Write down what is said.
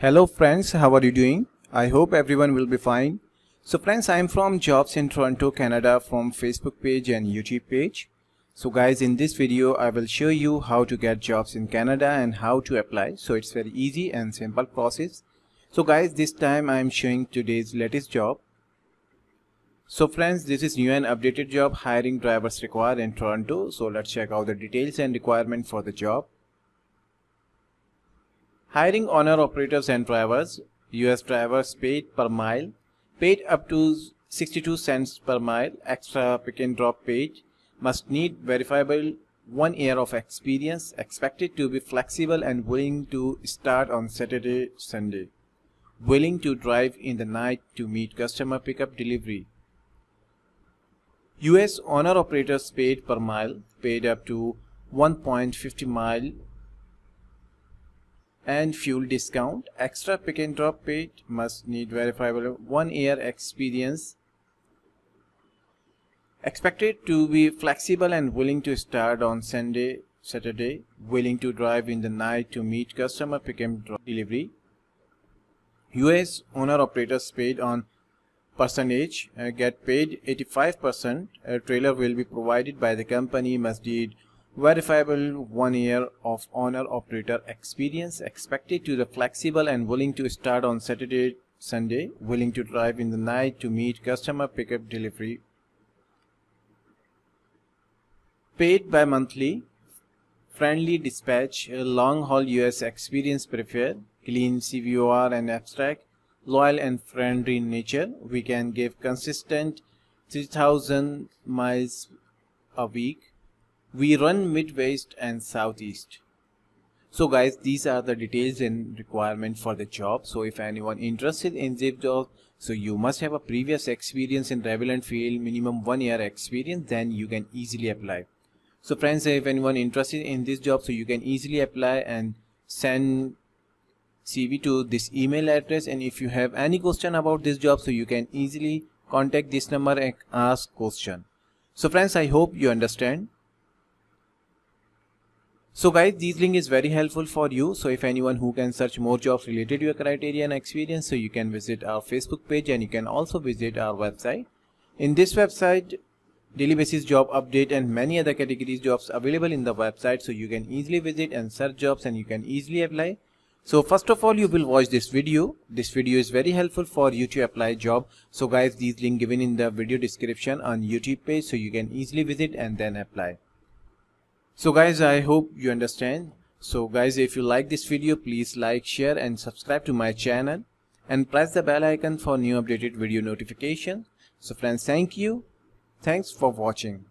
Hello friends, how are you doing? I hope everyone will be fine. So friends, I am from Jobs in Toronto, Canada from Facebook page and YouTube page. So guys, in this video, I will show you how to get jobs in Canada and how to apply. So it's very easy and simple process. So guys, this time I am showing today's latest job. So friends, this is new and updated job hiring drivers required in Toronto. So let's check out the details and requirement for the job. Hiring owner operators and drivers, US drivers paid per mile, paid up to 62 cents per mile, extra pick and drop paid, must need verifiable one year of experience, expected to be flexible and willing to start on Saturday, Sunday, willing to drive in the night to meet customer pickup delivery. US owner operators paid per mile, paid up to 1.50 mile and fuel discount. Extra pick and drop paid must need verifiable one year experience. Expected to be flexible and willing to start on Sunday, Saturday. Willing to drive in the night to meet customer pick and drop delivery. US owner operators paid on percentage uh, get paid 85%. A trailer will be provided by the company must need verifiable one year of honor operator experience expected to the flexible and willing to start on Saturday, Sunday, willing to drive in the night to meet customer pickup delivery. Paid by monthly friendly dispatch, long-haul US experience preferred, clean CVOR and abstract, loyal and friendly nature. We can give consistent 3000 miles a week we run Midwest and Southeast. So guys, these are the details and requirement for the job. So if anyone interested in this job, so you must have a previous experience in relevant field, minimum one year experience, then you can easily apply. So friends, if anyone interested in this job, so you can easily apply and send CV to this email address. And if you have any question about this job, so you can easily contact this number and ask question. So friends, I hope you understand. So guys, this link is very helpful for you. So if anyone who can search more jobs related to your criteria and experience, so you can visit our Facebook page and you can also visit our website. In this website, daily basis job update and many other categories jobs available in the website. So you can easily visit and search jobs and you can easily apply. So first of all, you will watch this video. This video is very helpful for you to apply job. So guys, these link given in the video description on YouTube page. So you can easily visit and then apply. So guys, I hope you understand. So guys, if you like this video, please like, share and subscribe to my channel and press the bell icon for new updated video notification. So friends, thank you. Thanks for watching.